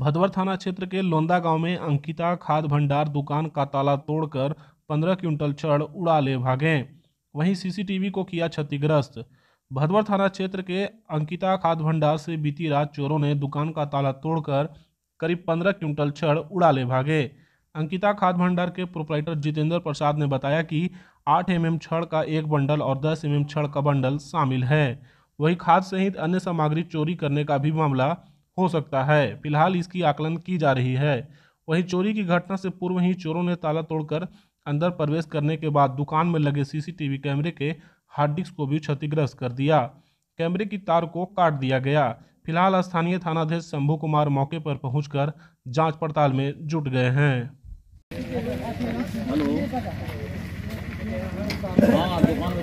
भदवर थाना क्षेत्र के लोंदा गांव में अंकिता खाद भंडार दुकान का ताला तोड़कर 15 क्विंटल छड़ उड़ा ले भागे वहीं सीसीटीवी को किया क्षतिग्रस्त भदवर थाना क्षेत्र के अंकिता खाद भंडार से बीती रात चोरों ने दुकान का ताला तोड़कर करीब 15 क्विंटल छड़ उड़ा ले भागे अंकिता खाद भंडार के प्रोपराइटर जितेंद्र प्रसाद ने बताया कि 8 एम छड़ का एक बंडल और 10 एम छड़ का बंडल शामिल है वही खाद सहित अन्य सामग्री चोरी करने का भी मामला हो सकता है फिलहाल इसकी आकलन की जा रही है वहीं चोरी की घटना से पूर्व ही चोरों ने ताला तोड़कर अंदर प्रवेश करने के बाद दुकान में लगे सीसीटीवी कैमरे के हार्ड डिस्क को भी क्षतिग्रस्त कर दिया कैमरे की तार को काट दिया गया फिलहाल स्थानीय थानाध्यक्ष शंभू कुमार मौके पर पहुंचकर जांच पड़ताल में जुट गए हैं हेलो हाँ,